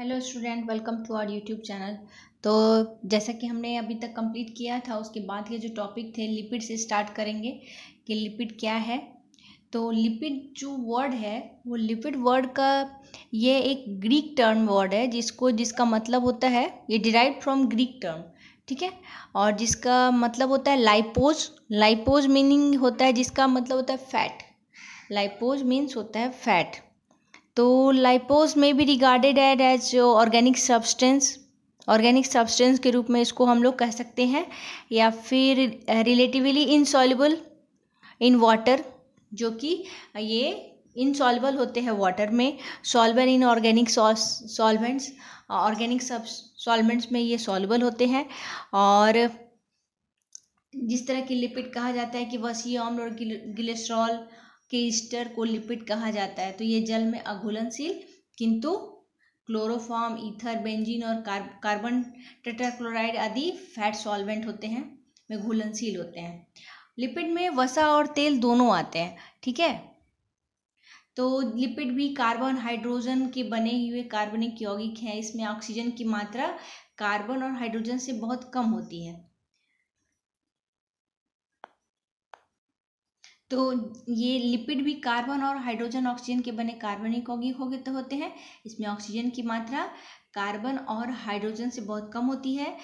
Hello student welcome to our YouTube channel तो जैसा कि हमने अभी तक कंप्लीट किया था उसके बाद के जो टॉपिक थे लिपिड से स्टार्ट करेंगे कि लिपिड क्या है तो लिपिड जो वर्ड है वो लिपिड वर्ड का ये एक ग्रीक टर्म वर्ड है जिसको जिसका मतलब होता है ये डिराइव फ्रॉम ग्रीक टर्म ठीक है और जिसका मतलब होता है लाइपोज लाइपोज मीनिंग होता है जिसका मतलब होता है फैट लाइपोज मीन्स होता है फैट तो लाइपोज में भी रिगार्डेड एड as organic substance organic substance के रूप में इसको हम लोग कह सकते हैं या फिर रिलेटिवली इनसॉल्युबल इन वाटर जो कि ये इनसॉल्युबल होते हैं वाटर में solver in organic solvents organic सब सॉल्वेंट्स में ये सॉल्युबल होते हैं और जिस तरह की लिपिड कहा जाता है कि वसी अम्ल और गिलेस्ट्रॉल के ईस्टर को लिपिड कहा जाता है तो ये जल में अघुलनशील किंतु क्लोरोफॉर्म ईथर बेंजीन और कार्ब कार्बन टेट्राक्लोराइड आदि फैट सॉल्वेंट होते हैं में घुलनशील होते हैं लिपिड में वसा और तेल दोनों आते हैं ठीक है तो लिपिड भी कार्बन हाइड्रोजन के बने हुए कार्बनिक यौगिक हैं इसमें ऑक्सीजन की मात्रा कार्बन और हाइड्रोजन से बहुत कम होती है तो ये लिपिड भी कार्बन और हाइड्रोजन ऑक्सीजन के बने कार्बनिक यौगिक तो होते हैं इसमें ऑक्सीजन की मात्रा कार्बन और हाइड्रोजन से बहुत कम होती है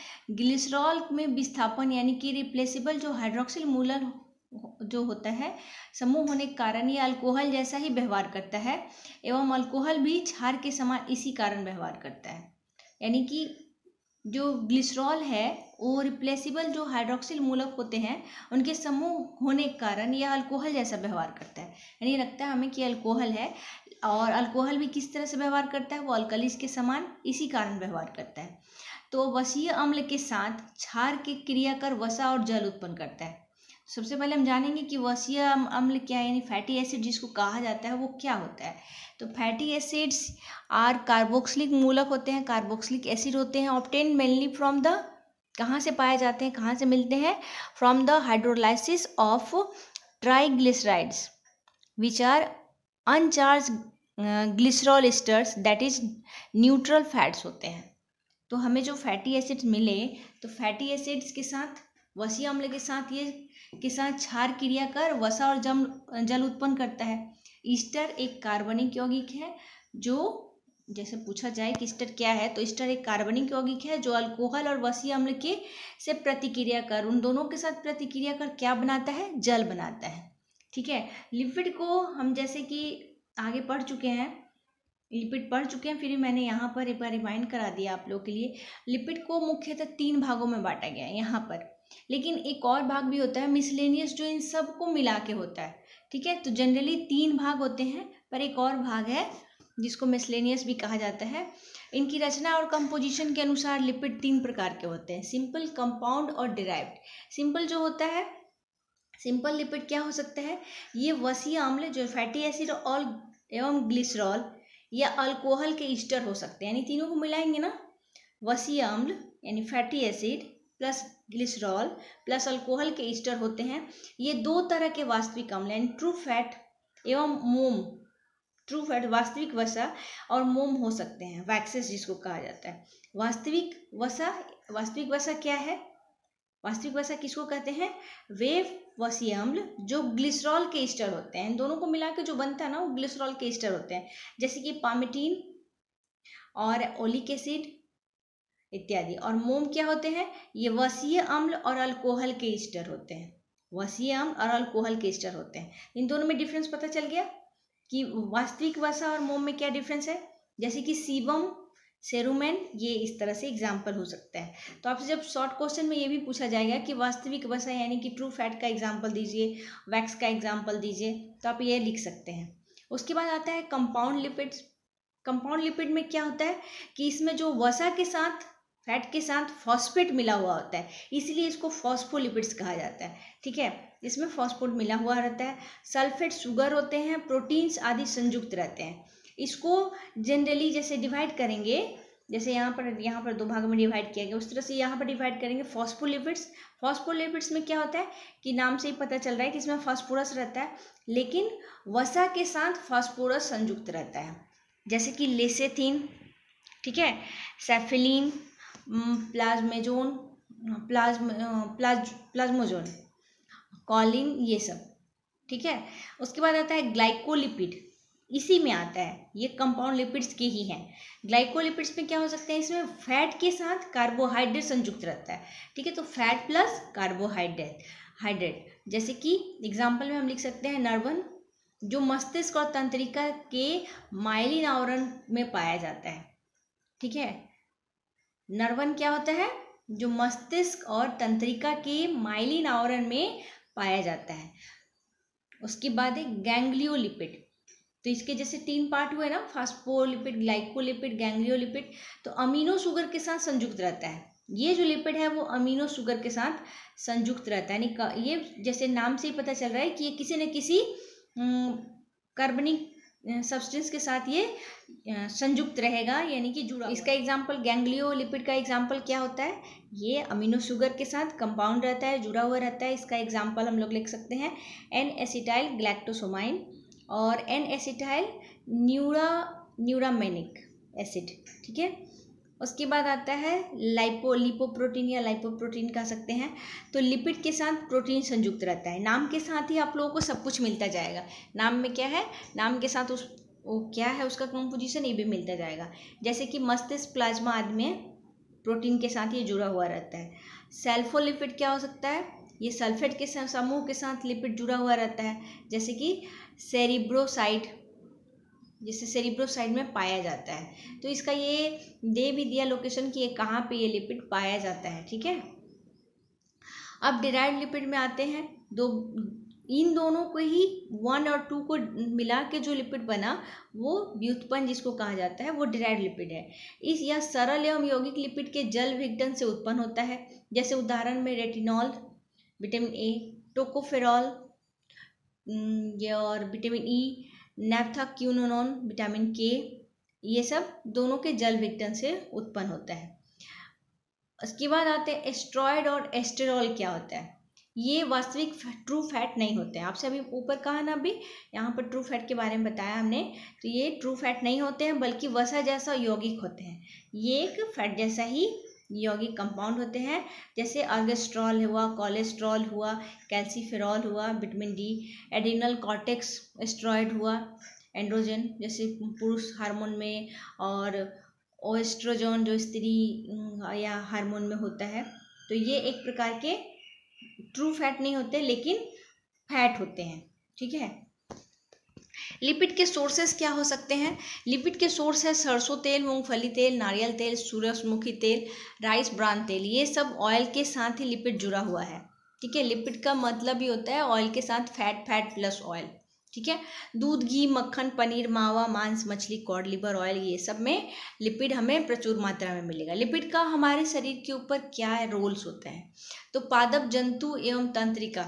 ग्लिसरॉल में विस्थापन यानी कि रिप्लेसेबल जो हाइड्रोक्सिल मूलर जो होता है समूह होने के कारण ये अल्कोहल जैसा ही व्यवहार करता है एवं अल्कोहल भी क्षार के समान इसी कारण व्यवहार करता है यानी कि जो ग्लिसरॉल है वो रिप्लेसिबल जो हाइड्रोक्सिल मूलक होते हैं उनके समूह होने के कारण यह अल्कोहल जैसा व्यवहार करता है यानी लगता है हमें कि अल्कोहल है और अल्कोहल भी किस तरह से व्यवहार करता है वो अल्कलिस के समान इसी कारण व्यवहार करता है तो वसीय अम्ल के साथ क्षार के क्रिया कर वसा और जल उत्पन्न करता है सबसे पहले हम जानेंगे कि वसीय अम्ल क्या है यानी फैटी एसिड जिसको कहा जाता है वो क्या होता है तो फैटी एसिड्स आर कार्बोक्सिलिक मूलक होते हैं कार्बोक्सिलिक एसिड होते हैं ऑप्टेन मेनली फ्रॉम द कहाँ से पाए जाते हैं कहाँ से मिलते हैं from the hydrolysis of triglycerides which are uncharged glycerol esters that is neutral fats होते हैं तो हमें जो फैटी एसिड्स मिले तो फैटी एसिड्स के साथ वसी अम्ल के साथ ये के साथ क्षार क्रिया कर वसा और जम जल उत्पन्न करता है ईस्टर एक कार्बनिक यौगिक है जो जैसे पूछा जाए कि ईस्टर क्या है तो ईस्टर एक कार्बनिक यौगिक है जो अल्कोहल और वसी अम्ल के से प्रतिक्रिया कर उन दोनों के साथ प्रतिक्रिया कर क्या बनाता है जल बनाता है ठीक है लिपिड को हम जैसे कि आगे पढ़ चुके हैं लिपिड पढ़ चुके हैं फिर मैंने यहाँ पर एक बार रिमाइंड करा दिया आप लोग के लिए लिपिड को मुख्यतः तीन भागों में बांटा गया है यहाँ पर लेकिन एक और भाग भी होता है मिसलेनियस जो इन सब को मिला के होता है ठीक है तो जनरली तीन भाग होते हैं पर एक और भाग है जिसको मिसलेनियस भी कहा जाता है इनकी रचना और कंपोजिशन के अनुसार लिपिड तीन प्रकार के होते हैं सिंपल कंपाउंड और डिराइव्ड सिंपल जो होता है सिंपल लिपिड क्या हो सकता है ये वसी आम्ल जो फैटी एसिड और एवं ग्लिसरॉल या अल्कोहल के ईस्टर हो सकते हैं यानी तीनों को मिलाएंगे ना वसी आम्ल यानी fatty acid plus glycerol plus alcohol के ईस्टर होते हैं ये दो तरह के वास्तविक अम्ल यानी ट्रू फैट एवं मोम ट्रू फैट वास्तविक वसा और मोम हो सकते हैं वैक्सेस जिसको कहा जाता है वास्तविक वसा वास्तविक वसा क्या है वास्तविक वसा किसको कहते हैं वेव वसी अम्ल जो ग्लिसरॉल के ईस्टर होते हैं दोनों को मिला जो बनता है ना वो ग्लिसरॉल के ईस्टर होते हैं जैसे कि पामिटीन और ओलिक एसिड इत्यादि और मोम क्या होते हैं ये वसीय अम्ल और अल्कोहल के ईस्टर होते हैं वसीय अम्ल और अल्कोहल के ईस्टर होते हैं इन दोनों में डिफरेंस पता चल गया कि वास्तविक वसा और मोम में क्या डिफरेंस है जैसे कि सीबम सेरुमेन ये इस तरह से एग्जाम्पल हो सकता है तो आपसे जब शॉर्ट क्वेश्चन में ये भी पूछा जाएगा कि वास्तविक वसा यानी कि ट्रू फैट का एग्जाम्पल दीजिए वैक्स का एग्जाम्पल दीजिए तो आप ये लिख सकते हैं उसके बाद आता है कंपाउंड लिपिड्स कंपाउंड लिपिड में क्या होता है कि इसमें जो वसा के साथ फैट के साथ फॉस्फेट मिला हुआ होता है इसलिए इसको फॉस्फोलिपिड्स कहा जाता है ठीक है इसमें फॉस्फोट मिला हुआ रहता है सल्फेट शुगर होते हैं प्रोटीन्स आदि संयुक्त रहते हैं इसको जनरली जैसे डिवाइड करेंगे जैसे यहाँ पर यहाँ पर दो भाग में डिवाइड किया गया उस तरह से यहाँ पर डिवाइड करेंगे फॉस्फोलिपिड्स फॉस्फोलिपिड्स में क्या होता है कि नाम से ही पता चल रहा है कि इसमें फॉस्फोरस रहता है लेकिन वसा के साथ फॉस्फोरस संयुक्त रहता है जैसे कि लेसेथिन ठीक है सेफिलीन प्लाज्मेजोन हाँ, प्लाज्म प्लाज प्लाज्मोजोन कॉलिन ये सब ठीक है उसके बाद आता है ग्लाइकोलिपिड इसी में आता है ये कंपाउंड लिपिड्स के ही हैं ग्लाइकोलिपिड्स में क्या हो सकते हैं इसमें फैट के साथ कार्बोहाइड्रेट संयुक्त रहता है ठीक है तो फैट प्लस कार्बोहाइड्रेट हाइड्रेट जैसे कि एग्जाम्पल में हम लिख सकते हैं नर्वन जो मस्तिष्क और तंत्रिका के माइलिन आवरण में पाया जाता है ठीक है नर्वन क्या होता है जो मस्तिष्क और तंत्रिका के माइलिन आवरण में पाया जाता है उसके बाद है गैंग्लियोलिपिड तो इसके जैसे तीन पार्ट हुए ना फास्फोलिपिड ग्लाइकोलिपिड गैंग्लियोलिपिड तो अमीनो शुगर के साथ संयुक्त रहता है ये जो लिपिड है वो अमीनो शुगर के साथ संयुक्त रहता है यानी ये जैसे नाम से ही पता चल रहा है कि ये किसी न किसी कार्बनिक सब्सटेंस के साथ ये संयुक्त रहेगा यानी कि जुड़ा इसका एग्जांपल गैंग्लियो लिपिड का एग्जांपल क्या होता है ये अमीनो शुगर के साथ कंपाउंड रहता है जुड़ा हुआ रहता है इसका एग्जांपल हम लोग लिख सकते हैं एन एसिटाइल ग्लैक्टोसोमाइन और N acetyl neura neuraminic acid ठीक है उसके बाद आता है लाइपो लिपोप्रोटीन या लाइपोप्रोटीन कह सकते हैं तो लिपिड के साथ प्रोटीन संयुक्त रहता है नाम के साथ ही आप लोगों को सब कुछ मिलता जाएगा नाम में क्या है नाम के साथ उस वो क्या है उसका कंपोजिशन ये भी मिलता जाएगा जैसे कि मस्तिष्क प्लाज्मा आदि में प्रोटीन के साथ ये जुड़ा हुआ रहता है सेल्फोलिपिड क्या हो सकता है ये सल्फेट के समूह के साथ लिपिड जुड़ा हुआ रहता है जैसे कि सेरिब्रोसाइड जिसे सेरिब्रोसाइड में पाया जाता है तो इसका ये दे भी दिया लोकेशन कि ये कहाँ पे ये लिपिड पाया जाता है ठीक है अब डिराइड लिपिड में आते हैं दो इन दोनों को ही वन और टू को मिला के जो लिपिड बना वो व्युत्पन्न जिसको कहा जाता है वो डिराइड लिपिड है इस यह सरल एवं यौगिक लिपिड के जल विघटन से उत्पन्न होता है जैसे उदाहरण में रेटिनॉल विटामिन ए टोकोफेरॉल ये और vitamin E e, naphthoquinone vitamin K ये सब दोनों के जल विघटन से उत्पन्न होता है उसके बाद आते हैं एस्ट्रॉयड और एस्टेरॉल क्या होता है ये वास्तविक ट्रू फैट नहीं होते हैं आपसे अभी ऊपर कहा ना अभी यहाँ पर ट्रू फैट के बारे में बताया हमने तो ये ट्रू फैट नहीं होते हैं बल्कि वसा जैसा यौगिक होते हैं ये एक फैट जैसा ही यौगिक कंपाउंड होते हैं जैसे ऑर्गेस्ट्रॉल हुआ कोलेस्ट्रॉल हुआ कैल्सीफेरॉल हुआ vitamin D adrenal cortex steroid हुआ एंड्रोजन जैसे पुरुष हार्मोन में और ओएस्ट्रोजन जो स्त्री या हार्मोन में होता है तो ये एक प्रकार के ट्रू फैट नहीं होते लेकिन फैट होते हैं ठीक है लिपिड के सोर्सेस क्या हो सकते हैं लिपिड के सोर्स है सरसों तेल मूंगफली तेल नारियल तेल सूरजमुखी तेल राइस ब्रांड तेल ये सब ऑयल के साथ ही लिपिड जुड़ा हुआ है ठीक है लिपिड का मतलब ही होता है ऑयल के साथ फैट फैट प्लस ऑयल ठीक है दूध घी मक्खन पनीर मावा मांस मछली कॉड लिवर ऑयल ये सब में लिपिड हमें प्रचुर मात्रा में मिलेगा लिपिड का हमारे शरीर के ऊपर क्या रोल्स होते हैं तो पादप जंतु एवं तंत्रिका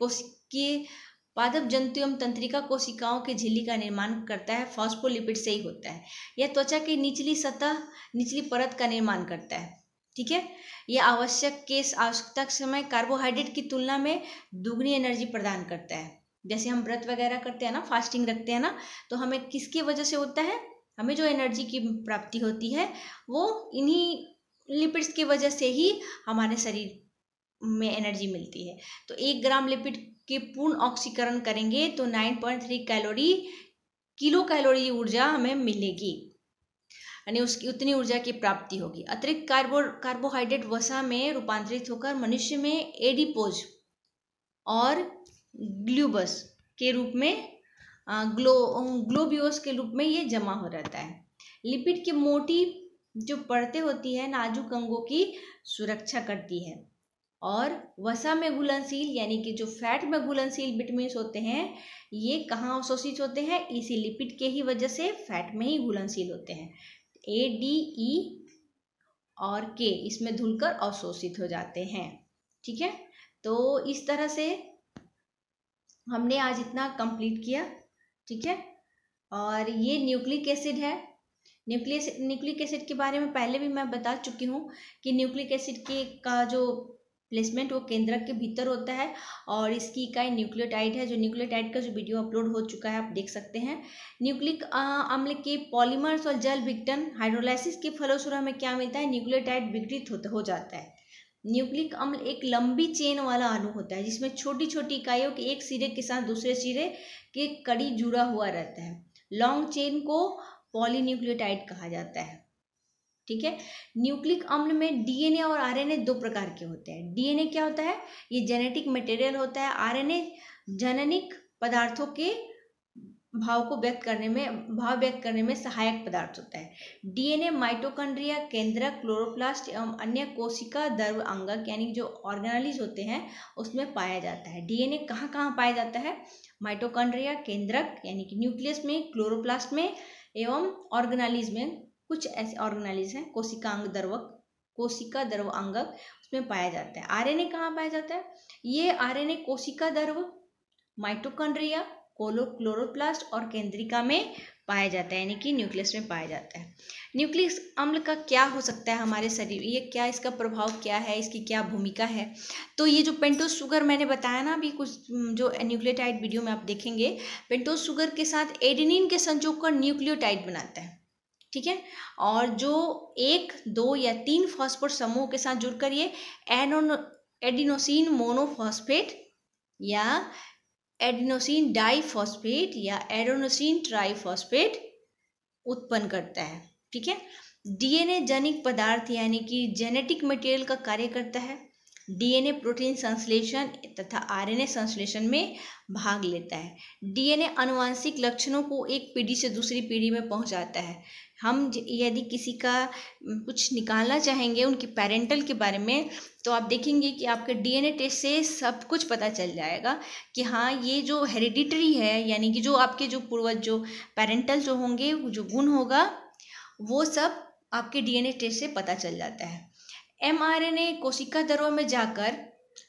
कोश के पादप जंतु एवं तंत्रिका कोशिकाओं के झिल्ली का निर्माण करता है फॉस्फोलिपिड से ही होता है यह त्वचा की निचली सतह निचली परत का निर्माण करता है ठीक है यह आवश्यक केस आवश्यकता समय कार्बोहाइड्रेट की तुलना में दुगनी एनर्जी प्रदान करता है जैसे हम व्रत वगैरह करते हैं ना फास्टिंग रखते हैं ना तो हमें किसकी वजह से होता है हमें जो एनर्जी की प्राप्ति होती है वो इन्हीं लिपिड्स की वजह से ही हमारे शरीर में एनर्जी मिलती है तो एक ग्राम लिपिड के पूर्ण ऑक्सीकरण करेंगे तो nine point three calorie kilocalorie ऊर्जा हमें मिलेगी यानी उसकी उतनी ऊर्जा की प्राप्ति होगी अतिरिक्त कार्बो कार्बोहाइड्रेट वसा में रूपांतरित होकर मनुष्य में एडिपोज और ग्लूबस के रूप में ग्लो ग्लोबियोस के रूप में ये जमा हो जाता है लिपिड की मोटी जो परतें होती है नाजुक अंगों की सुरक्षा करती है और वसा में घुलनशील यानी कि जो फैट में घुलनशील विटमिन होते हैं ये कहाँ अवशोषित होते हैं इसी लिपिड के ही वजह से फैट में ही घुलनशील होते हैं ए डी ई और के इसमें धुलकर अवशोषित हो जाते हैं ठीक है तो इस तरह से हमने आज इतना कंप्लीट किया ठीक है और ये न्यूक्लिक एसिड है न्यूक्लिक न्यूक्लिक एसिड के बारे में पहले भी मैं बता चुकी हूँ कि न्यूक्लिक एसिड के का जो प्लेसमेंट वो केंद्रक के भीतर होता है और इसकी इकाई न्यूक्लियोटाइड है जो न्यूक्लियोटाइड का जो वीडियो अपलोड हो चुका है आप देख सकते हैं न्यूक्लिक अम्ल के पॉलीमर्स और जल विघटन हाइड्रोलाइसिस के फलोस्वरूप हमें क्या मिलता है न्यूक्लियोटाइड विघटित होता हो जाता है न्यूक्लिक अम्ल एक लंबी चेन वाला अणु होता है जिसमें छोटी छोटी इकाइयों के एक सिरे के साथ दूसरे सिरे के कड़ी जुड़ा हुआ रहता है लॉन्ग चेन को पॉलीन्यूक्लियोटाइड कहा जाता है ठीक है न्यूक्लिक अम्ल में डीएनए और आरएनए दो प्रकार के होते हैं डीएनए क्या होता है ये जेनेटिक मटेरियल होता है आरएनए जननिक पदार्थों के भाव को व्यक्त करने में भाव व्यक्त करने में सहायक पदार्थ होता है डीएनए माइटोकॉन्ड्रिया केंद्र क्लोरोप्लास्ट एवं अन्य कोशिका दर्व अंगक यानी जो ऑर्गेनालिज होते हैं उसमें पाया जाता है डीएनए कहाँ कहाँ पाया जाता है माइटोकॉन्ड्रिया केंद्रक यानी कि न्यूक्लियस में क्लोरोप्लास्ट में एवं ऑर्गेनालिज में कुछ ऐसे ऑर्गेनाइज हैं कोशिकांग दर्वक कोशिका दर्व अंगक उसमें पाया जाता है आरएनए कहाँ पाया जाता है ये आरएनए कोशिका दर्व माइटोकॉन्ड्रिया कोलो क्लोरोप्लास्ट और केंद्रिका में पाया जाता है यानी कि न्यूक्लियस में पाया जाता है न्यूक्लियस अम्ल का क्या हो सकता है हमारे शरीर ये क्या इसका प्रभाव क्या है इसकी क्या भूमिका है तो ये जो पेंटोस शुगर मैंने बताया ना अभी कुछ जो न्यूक्लियोटाइड वीडियो में आप देखेंगे पेंटोस शुगर के साथ एडेनिन के संजोग कर न्यूक्लियोटाइड बनाता है ठीक है और जो एक दो या तीन फॉस्फोर समूह के साथ जुड़कर ये एनोनो एडिनोसिन मोनोफॉस्फेट या एडिनोसिन डाइफॉस्फेट या एडोनोसिन ट्राइफॉस्फेट उत्पन्न करता है ठीक है डीएनए जनिक पदार्थ यानी कि जेनेटिक मटेरियल का कार्य करता है डीएनए प्रोटीन संश्लेषण तथा आरएनए संश्लेषण में भाग लेता है डीएनए अनुवांशिक लक्षणों को एक पीढ़ी से दूसरी पीढ़ी में पहुंचाता है हम यदि किसी का कुछ निकालना चाहेंगे उनके पेरेंटल के बारे में तो आप देखेंगे कि आपके डीएनए टेस्ट से सब कुछ पता चल जाएगा कि हाँ ये जो हेरिडिटरी है यानी कि जो आपके जो पूर्वज जो पेरेंटल जो होंगे जो गुण होगा वो सब आपके डीएनए टेस्ट से पता चल जाता है एमआरएनए कोशिका दरों में जाकर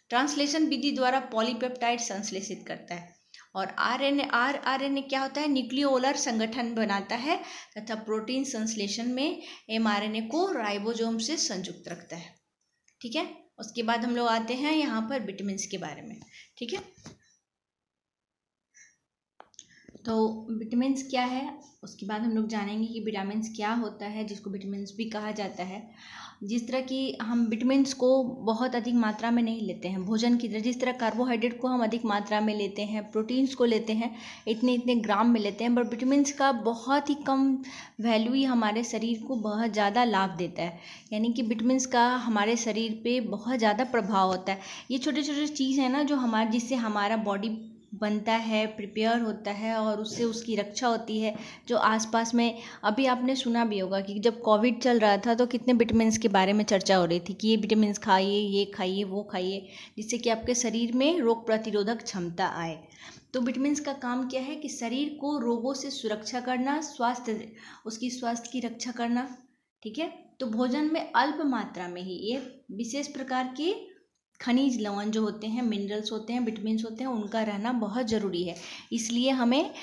ट्रांसलेशन विधि द्वारा पॉलीपेप्टाइड संश्लेषित करता है और R N R R N A क्या होता है न्यूक्लियोलर संगठन बनाता है तथा प्रोटीन संश्लेषण में एम आर एन ए को राइबोजोम से संयुक्त रखता है ठीक है उसके बाद हम लोग आते हैं यहाँ पर विटामिन के बारे में ठीक है तो विटामिन्स क्या है उसके बाद हम लोग जानेंगे कि विटामिन्स क्या होता है जिसको विटामिन्स भी कहा जाता है जिस तरह की हम विटामिन्स को बहुत अधिक मात्रा में नहीं लेते हैं भोजन की तरह जिस तरह कार्बोहाइड्रेट को हम अधिक मात्रा में लेते हैं प्रोटीन्स को लेते हैं इतने इतने ग्राम में लेते हैं बट विटामिन्स का बहुत ही कम वैल्यू ही हमारे शरीर को बहुत ज़्यादा लाभ देता है यानी कि विटामिन्स का हमारे शरीर पर बहुत ज़्यादा प्रभाव होता है ये छोटे छोटे चीज़ है ना जो हमारे जिससे हमारा बॉडी बनता है प्रिपेयर होता है और उससे उसकी रक्षा होती है जो आसपास में अभी आपने सुना भी होगा कि जब कोविड चल रहा था तो कितने विटामिन्स के बारे में चर्चा हो रही थी कि ये विटामिन खाइए ये खाइए वो खाइए जिससे कि आपके शरीर में रोग प्रतिरोधक क्षमता आए तो विटामिन्स का काम क्या है कि शरीर को रोगों से सुरक्षा करना स्वास्थ्य उसकी स्वास्थ्य की रक्षा करना ठीक है तो भोजन में अल्प मात्रा में ही ये विशेष प्रकार की खनिज लवण जो होते हैं मिनरल्स होते हैं विटामिन होते हैं उनका रहना बहुत ज़रूरी है इसलिए हमें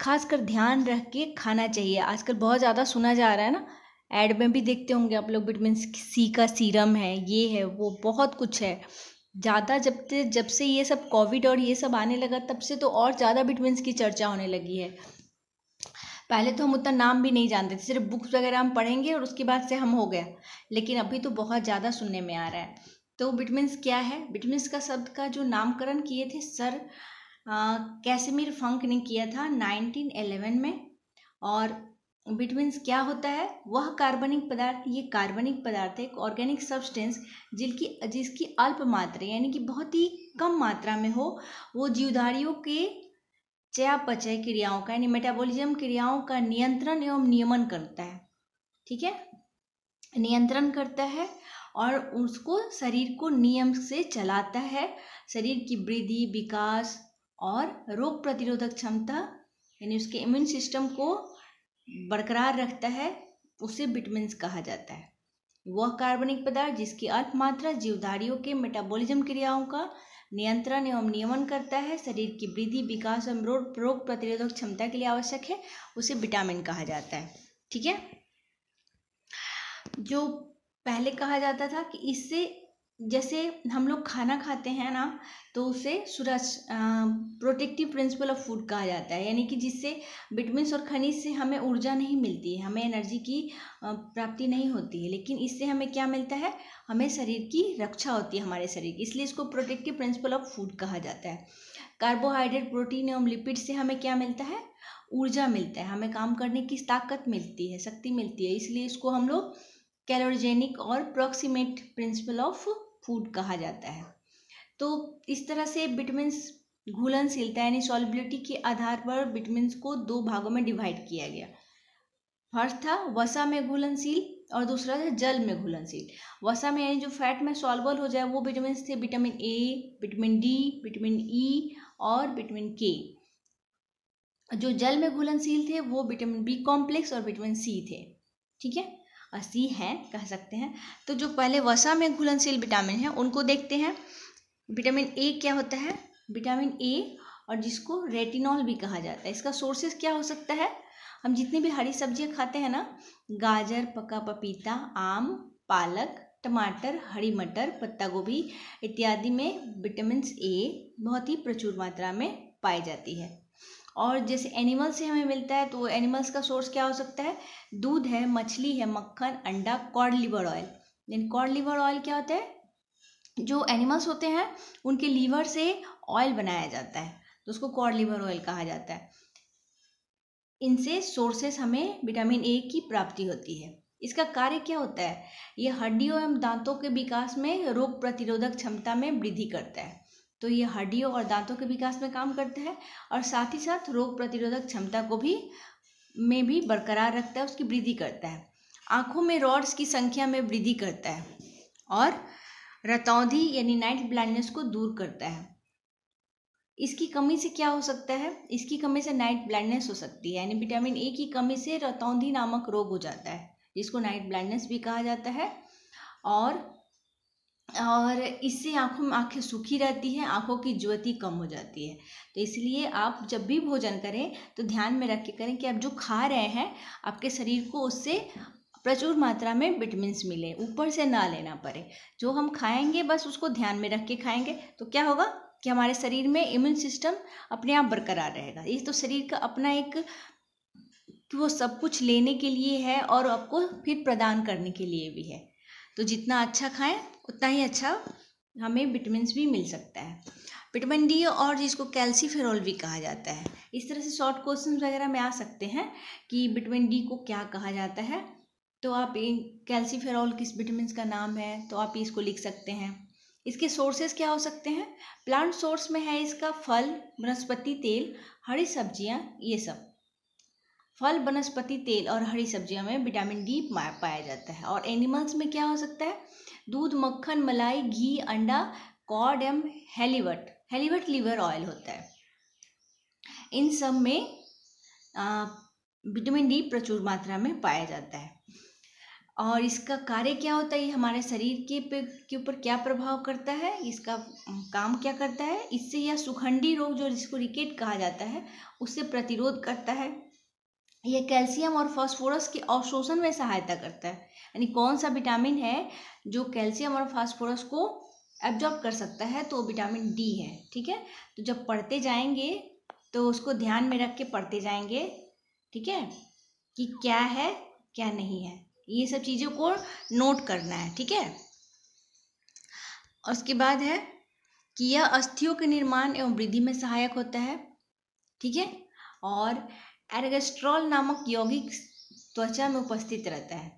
खासकर ध्यान रख के खाना चाहिए आजकल बहुत ज़्यादा सुना जा रहा है ना एड में भी देखते होंगे आप लोग विटामिन सी का सीरम है ये है वो बहुत कुछ है ज़्यादा जब से जब से ये सब कोविड और ये सब आने लगा तब से तो और ज़्यादा विटामिन की चर्चा होने लगी है पहले तो हम उतना नाम भी नहीं जानते थे सिर्फ बुक्स वगैरह हम पढ़ेंगे और उसके बाद से हम हो गया लेकिन अभी तो बहुत ज़्यादा सुनने में आ रहा है तो बिटमिन्स क्या है बिटमिन्स का शब्द का जो नामकरण किए थे सर कैसमिर फंक ने किया था 1911 में और बिटमिन्स क्या होता है वह कार्बनिक पदार्थ ये कार्बनिक पदार्थ एक ऑर्गेनिक सब्सटेंस जिनकी जिसकी अल्प मात्रा यानी कि बहुत ही कम मात्रा में हो वो जीवधारियों के चयापचय क्रियाओं का यानी मेटाबॉलिज्म क्रियाओं का नियंत्रण एवं नियमन करता है ठीक है नियंत्रण करता है और उसको शरीर को नियम से चलाता है शरीर की वृद्धि विकास और रोग प्रतिरोधक क्षमता यानी उसके इम्यून सिस्टम को बरकरार रखता है उसे विटामिन कहा जाता है वह कार्बनिक पदार्थ जिसकी अल्प मात्रा जीवधारियों के मेटाबॉलिज्म क्रियाओं का नियंत्रण एवं नियमन करता है शरीर की वृद्धि विकास एवं रोग प्रतिरोधक क्षमता के लिए आवश्यक है उसे विटामिन कहा जाता है ठीक है जो पहले कहा जाता था कि इससे जैसे हम लोग खाना खाते हैं ना तो उसे सुरक्ष प्रोटेक्टिव प्रिंसिपल ऑफ फूड कहा जाता है यानी कि जिससे विटमिन्स और खनिज से हमें ऊर्जा नहीं मिलती है हमें एनर्जी की प्राप्ति नहीं होती है लेकिन इससे हमें क्या मिलता है हमें शरीर की रक्षा होती है हमारे शरीर की इसलिए इसको प्रोटेक्टिव प्रिंसिपल ऑफ फूड कहा जाता है कार्बोहाइड्रेट प्रोटीन एवं लिपिड से हमें क्या मिलता है ऊर्जा मिलता है हमें काम करने की ताकत मिलती है शक्ति मिलती है इसलिए इसको हम लोग कैलोरजेनिक और प्रोक्सीमेट प्रिंसिपल ऑफ फूड कहा जाता है तो इस तरह से विटामिन घुलनशीलता यानी सॉलिबिलिटी के आधार पर विटामिन को दो भागों में डिवाइड किया गया फर्स्ट था वसा में घुलनशील और दूसरा था जल में घुलनशील वसा में यानी जो फैट में सॉल्वल हो जाए वो विटामिन थे vitamin A vitamin D vitamin E और विटामिन के जो जल में घुलनशील थे वो विटामिन बी कॉम्प्लेक्स और विटामिन सी थे ठीक है असी हैं कह सकते हैं तो जो पहले वसा में घुलनशील विटामिन है उनको देखते हैं विटामिन ए क्या होता है विटामिन ए और जिसको रेटिनॉल भी कहा जाता है इसका सोर्सेस क्या हो सकता है हम जितनी भी हरी सब्जियां खाते हैं ना गाजर पका पपीता आम पालक टमाटर हरी मटर पत्ता गोभी इत्यादि में विटामिन ए बहुत ही प्रचुर मात्रा में पाई जाती है और जैसे एनिमल से हमें मिलता है तो एनिमल्स का सोर्स क्या हो सकता है दूध है मछली है मक्खन अंडा कॉड लिवर ऑयल लेकिन कॉड लिवर ऑयल क्या होता है जो एनिमल्स होते हैं उनके लीवर से ऑयल बनाया जाता है तो उसको कॉड लिवर ऑयल कहा जाता है इनसे सोर्सेस हमें विटामिन ए की प्राप्ति होती है इसका कार्य क्या होता है ये हड्डियों एवं दांतों के विकास में रोग प्रतिरोधक क्षमता में वृद्धि करता है तो ये हड्डियों और दांतों के विकास में काम करता है और साथ ही साथ रोग प्रतिरोधक क्षमता को भी में भी बरकरार रखता है उसकी वृद्धि करता है आँखों में रॉड्स की संख्या में वृद्धि करता है और रतौंधी यानी नाइट ब्लाइंडनेस को दूर करता है इसकी कमी से क्या हो सकता है इसकी कमी से नाइट ब्लाइंडनेस हो सकती है यानी विटामिन ए की कमी से रतौंधी नामक रोग हो जाता है जिसको नाइट ब्लाइंडनेस भी कहा जाता है और और इससे आँखों में आँखें सूखी रहती हैं आँखों की ज्योति कम हो जाती है तो इसलिए आप जब भी भोजन करें तो ध्यान में रख के करें कि आप जो खा रहे हैं आपके शरीर को उससे प्रचुर मात्रा में विटामिन्स मिले ऊपर से ना लेना पड़े जो हम खाएंगे बस उसको ध्यान में रख के खाएंगे तो क्या होगा कि हमारे शरीर में इम्यून सिस्टम अपने आप बरकरार रहेगा ये तो शरीर का अपना एक कि वो सब कुछ लेने के लिए है और आपको फिर प्रदान करने के लिए भी है तो जितना अच्छा खाएं उतना ही अच्छा हमें विटामिन भी मिल सकता है विटामिन डी और जिसको कैल्सीफेरॉल भी कहा जाता है इस तरह से शॉर्ट क्वेश्चन वगैरह में आ सकते हैं कि विटामिन डी को क्या कहा जाता है तो आप कैल्सीफेरॉल किस विटामिन का नाम है तो आप इसको लिख सकते हैं इसके सोर्सेज क्या हो सकते हैं प्लांट सोर्स में है इसका फल वनस्पति तेल हरी सब्जियां ये सब फल वनस्पति तेल और हरी सब्जियों में विटामिन डी पाया जाता है और एनिमल्स में क्या हो सकता है दूध मक्खन मलाई घी अंडा cod um halibut halibut liver oil होता है इन सब में विटामिन डी प्रचुर मात्रा में पाया जाता है और इसका कार्य क्या होता है ये हमारे शरीर के पे के ऊपर क्या प्रभाव करता है इसका काम क्या करता है इससे यह सुखंडी रोग जो जिसको रिकेट कहा जाता है उससे प्रतिरोध करता है यह कैल्शियम और फास्फोरस के अवशोषण में सहायता करता है यानी कौन सा विटामिन है जो कैल्शियम और फास्फोरस को एब्जॉर्ब कर सकता है तो विटामिन डी है ठीक है तो जब पढ़ते जाएंगे तो उसको ध्यान में रख के पढ़ते जाएंगे ठीक है कि क्या है क्या नहीं है ये सब चीज़ों को नोट करना है ठीक है और उसके बाद है कि यह अस्थियों के निर्माण एवं वृद्धि में सहायक होता है ठीक है और एरेगेस्ट्रॉल नामक यौगिक त्वचा में उपस्थित रहता है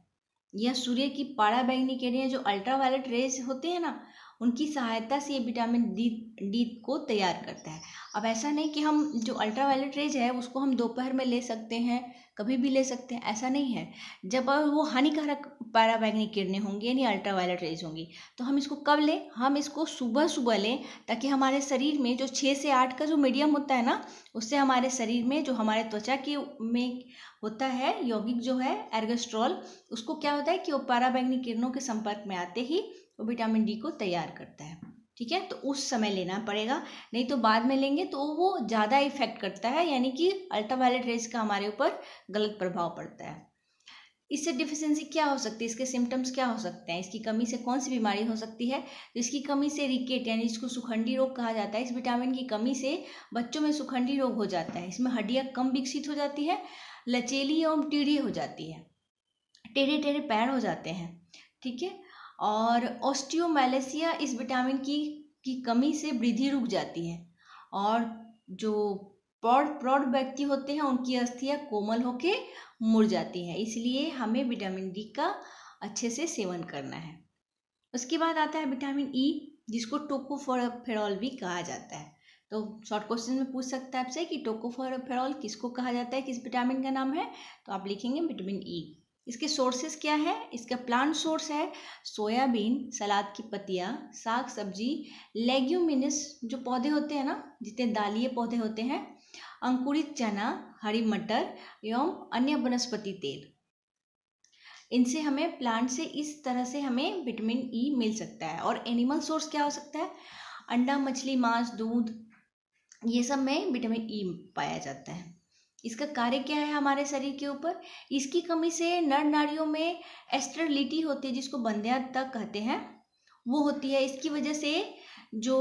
यह सूर्य की पारा बैंगनी लिए जो अल्ट्रावायलेट रेज होते हैं ना उनकी सहायता से ये विटामिन डी डी को तैयार करता है अब ऐसा नहीं कि हम जो अल्ट्रावायलेट रेज है उसको हम दोपहर में ले सकते हैं कभी भी ले सकते हैं ऐसा नहीं है जब वो हानिकारक पैराबैग्निक किरणें होंगी यानी अल्ट्रावायलेट रेज होंगी तो हम इसको कब लें हम इसको सुबह सुबह लें ताकि हमारे शरीर में जो छः से आठ का जो मीडियम होता है ना उससे हमारे शरीर में जो हमारे त्वचा की में होता है यौगिक जो है एर्गेस्ट्रॉल उसको क्या होता है कि वो पैराबैग्निक किरणों के संपर्क में आते ही वो विटामिन डी को तैयार करता है ठीक है तो उस समय लेना पड़ेगा नहीं तो बाद में लेंगे तो वो ज़्यादा इफेक्ट करता है यानी कि अल्ट्रावायलेट रेज का हमारे ऊपर गलत प्रभाव पड़ता है इससे डिफिशेंसी क्या हो सकती है इसके सिम्टम्स क्या हो सकते हैं इसकी कमी से कौन सी बीमारी हो सकती है तो इसकी कमी से रिकेट यानी इसको सुखंडी रोग कहा जाता है इस विटामिन की कमी से बच्चों में सुखंडी रोग हो जाता है इसमें हड्डियाँ कम विकसित हो जाती है लचेली एवं टीढ़ी हो जाती है टेढ़े टेढ़े पैर हो जाते हैं ठीक है और ऑस्टियोमैलेसिया इस विटामिन की की कमी से वृद्धि रुक जाती है और जो प्रौढ़ प्रौढ़ व्यक्ति होते हैं उनकी अस्थियाँ कोमल होके मुड़ जाती हैं इसलिए हमें विटामिन डी का अच्छे से सेवन करना है उसके बाद आता है विटामिन ई e, जिसको टोकोफेरॉल भी कहा जाता है तो शॉर्ट क्वेश्चन में पूछ सकता है आपसे कि टोकोफेरॉल किसको कहा जाता है किस विटामिन का नाम है तो आप लिखेंगे विटामिन ई e. इसके सोर्सेस क्या है इसका प्लांट सोर्स है सोयाबीन सलाद की पत्तियाँ साग सब्जी लेग्यूमिनस जो पौधे होते हैं ना जितने दालिए पौधे होते हैं अंकुरित चना हरी मटर एवं अन्य वनस्पति तेल इनसे हमें प्लांट से इस तरह से हमें विटामिन ई e मिल सकता है और एनिमल सोर्स क्या हो सकता है अंडा मछली मांस दूध ये सब में विटामिन ई e पाया जाता है इसका कार्य क्या है हमारे शरीर के ऊपर इसकी कमी से नर नाड़ियों में एस्ट्रलिटी होती है जिसको बंध्या तक कहते हैं वो होती है इसकी वजह से जो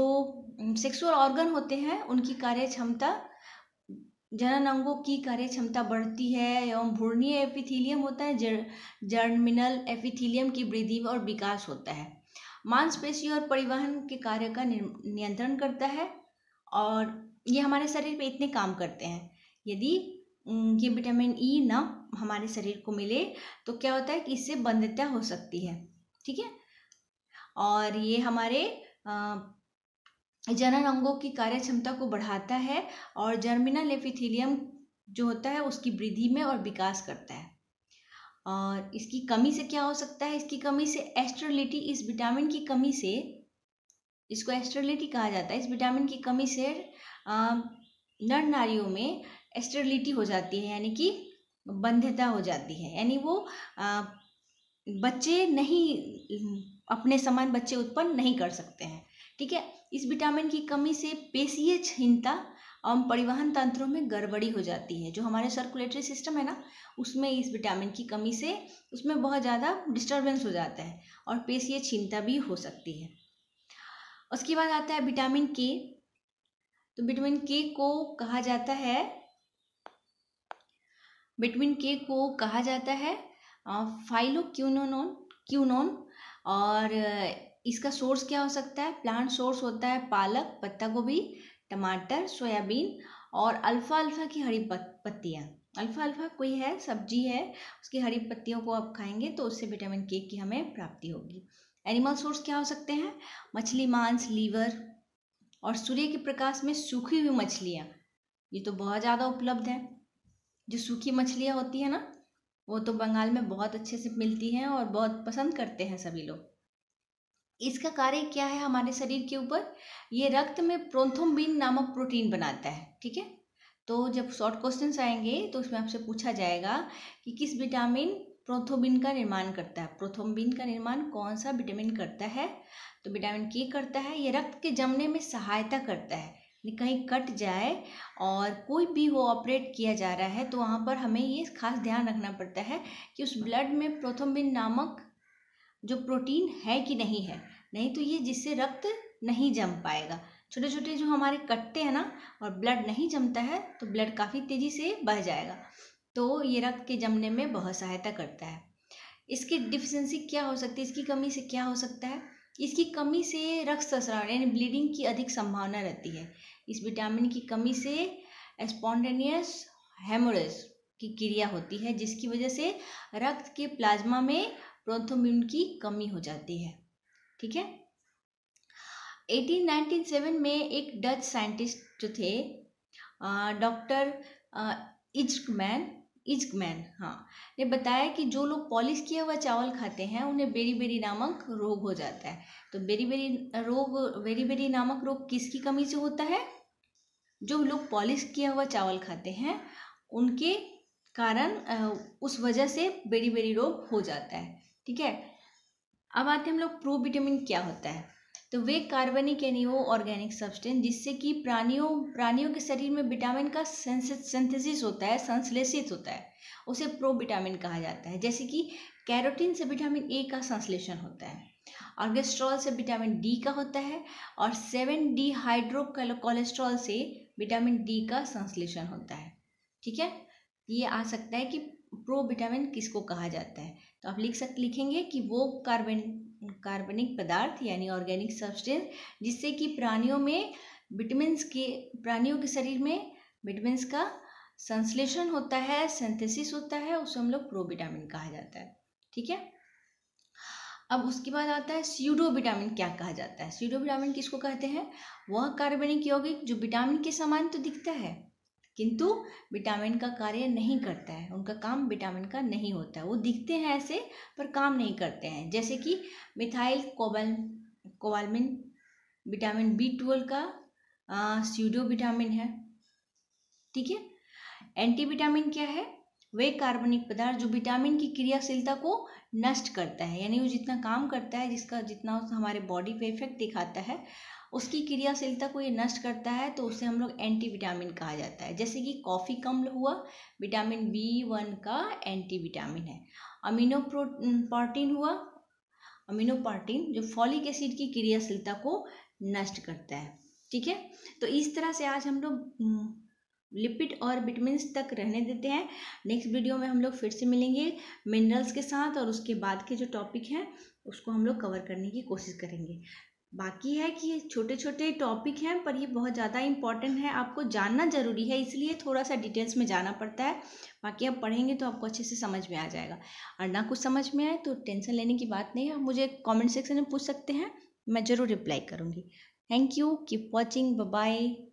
सेक्सुअल ऑर्गन होते हैं उनकी कार्य क्षमता जनन अंगों की कार्य क्षमता बढ़ती है एवं भूर्णीय एपिथीलियम होता है जर्मिनल एपिथीलियम की वृद्धि और विकास होता है मांसपेशी और परिवहन के कार्य का नियंत्रण करता है और ये हमारे शरीर पे इतने काम करते हैं यदि ये विटामिन ई e ना हमारे शरीर को मिले तो क्या होता है कि इससे बंधता हो सकती है ठीक है और ये हमारे जनन अंगों की कार्य क्षमता को बढ़ाता है और जर्मिनल एपिथेलियम जो होता है उसकी वृद्धि में और विकास करता है और इसकी कमी से क्या हो सकता है इसकी कमी से एस्ट्रोलिटी इस विटामिन की कमी से इसको एस्ट्रोलिटी कहा जाता है इस विटामिन की कमी से नर नारियों में एस्टरलिटी हो जाती है यानी कि बंधता हो जाती है यानी वो बच्चे नहीं अपने समान बच्चे उत्पन्न नहीं कर सकते हैं ठीक है इस विटामिन की कमी से पेशीय छीनता और परिवहन तंत्रों में गड़बड़ी हो जाती है जो हमारे सर्कुलेटरी सिस्टम है ना उसमें इस विटामिन की कमी से उसमें बहुत ज़्यादा डिस्टर्बेंस हो जाता है और पेशीय छीनता भी हो सकती है उसके बाद आता है विटामिन के तो विटामिन के को कहा जाता है बिटवीन के को कहा जाता है फाइलो क्यूनोनोन क्यूनोन और इसका सोर्स क्या हो सकता है प्लांट सोर्स होता है पालक पत्ता गोभी टमाटर सोयाबीन और अल्फा अल्फा की हरी पत्तियाँ अल्फा अल्फा कोई है सब्जी है उसकी हरी पत्तियों को आप खाएंगे तो उससे विटामिन के की हमें प्राप्ति होगी एनिमल सोर्स क्या हो सकते हैं मछली मांस लीवर और सूर्य के प्रकाश में सूखी हुई मछलियाँ ये तो बहुत ज़्यादा उपलब्ध हैं जो सूखी मछलियाँ होती है ना वो तो बंगाल में बहुत अच्छे से मिलती हैं और बहुत पसंद करते हैं सभी लोग इसका कार्य क्या है हमारे शरीर के ऊपर ये रक्त में प्रोथोम्बिन नामक प्रोटीन बनाता है ठीक है तो जब शॉर्ट क्वेश्चन आएंगे तो उसमें आपसे पूछा जाएगा कि किस विटामिन प्रोथोबिन का निर्माण करता है प्रोथोम्बिन का निर्माण कौन सा विटामिन करता है तो विटामिन के करता है ये रक्त के जमने में सहायता करता है कहीं कट जाए और कोई भी हो ऑपरेट किया जा रहा है तो वहाँ पर हमें ये खास ध्यान रखना पड़ता है कि उस ब्लड में प्रोथोम्बिन नामक जो प्रोटीन है कि नहीं है नहीं तो ये जिससे रक्त नहीं जम पाएगा छोटे छोटे जो हमारे कट्टे हैं ना और ब्लड नहीं जमता है तो ब्लड काफ़ी तेज़ी से बह जाएगा तो ये रक्त के जमने में बहुत सहायता करता है इसकी डिफिशेंसी क्या हो सकती है इसकी कमी से क्या हो सकता है इसकी कमी से रक्त ससराव यानी ब्लीडिंग की अधिक संभावना रहती है इस विटामिन की कमी से स्पॉन्टेनियस हेमोरेज की क्रिया होती है जिसकी वजह से रक्त के प्लाज्मा में प्रोथोम्यून की कमी हो जाती है ठीक है 1897 में एक डच साइंटिस्ट जो थे डॉक्टर इजकमैन इजकमैन हाँ ने बताया कि जो लोग पॉलिश किया हुआ चावल खाते हैं उन्हें बेरी बेरी नामक रोग हो जाता है तो बेरी बेरी रोग बेरी बेरी नामक रोग किसकी कमी से होता है जो लोग पॉलिश किया हुआ चावल खाते हैं उनके कारण उस वजह से बेरी बेरी रोग हो जाता है ठीक है अब आते हैं हम लोग प्रो विटामिन क्या होता है तो वे कार्बनिक यानी वो ऑर्गेनिक सब्सटेंस जिससे कि प्राणियों प्राणियों के शरीर में विटामिन का सेंथेसिस होता है संश्लेषित होता है उसे प्रो विटामिन कहा जाता है जैसे कि कैरोटीन से विटामिन ए का संश्लेषण होता है ऑर्गेस्ट्रॉल से विटामिन डी का होता है और सेवन डी हाइड्रो कोलेस्ट्रॉल से विटामिन डी का संश्लेषण होता है ठीक है ये आ सकता है कि प्रो विटामिन किसको कहा जाता है तो आप लिख सक लिखेंगे कि वो कार्बन कार्बनिक पदार्थ यानी ऑर्गेनिक सब्सटेंस जिससे कि प्राणियों में विटामिन के प्राणियों के शरीर में विटामिन का संश्लेषण होता है सेंथेसिस होता है उसे हम लोग प्रो विटामिन कहा जाता है ठीक है अब उसके बाद आता है सीडो विटामिन क्या कहा जाता है सीडो विटामिन किसको कहते हैं वह कार्बनिक यौगिक जो विटामिन के समान तो दिखता है किंतु विटामिन का कार्य नहीं करता है उनका काम विटामिन का नहीं होता है वो दिखते हैं ऐसे पर काम नहीं करते हैं जैसे कि methyl cobal cobalamin vitamin B twelve का सीडो विटामिन है ठीक है एंटी विटामिन क्या है वे कार्बनिक पदार्थ जो विटामिन की क्रियाशीलता को नष्ट करता है यानी वो जितना काम करता है जिसका जितना हमारे बॉडी पे इफेक्ट दिखाता है उसकी क्रियाशीलता को ये नष्ट करता है तो उसे हम लोग एंटी विटामिन कहा जाता है जैसे कि कॉफ़ी कम हुआ विटामिन बी वन का एंटी विटामिन है अमीनो प्रोटीन हुआ अमीनो प्रोटीन जो फॉलिक एसिड की क्रियाशीलता को नष्ट करता है ठीक है तो इस तरह से आज हम लोग लिपिड और विटमिन्स तक रहने देते हैं नेक्स्ट वीडियो में हम लोग फिर से मिलेंगे मिनरल्स के साथ और उसके बाद के जो टॉपिक हैं उसको हम लोग कवर करने की कोशिश करेंगे बाकी है कि ये छोटे छोटे टॉपिक हैं पर ये बहुत ज़्यादा इंपॉर्टेंट है आपको जानना ज़रूरी है इसलिए थोड़ा सा डिटेल्स में जाना पड़ता है बाकी आप पढ़ेंगे तो आपको अच्छे से समझ में आ जाएगा और ना कुछ समझ में आए तो टेंशन लेने की बात नहीं है मुझे कमेंट सेक्शन में पूछ सकते हैं मैं ज़रूर रिप्लाई करूँगी thank you keep watching bye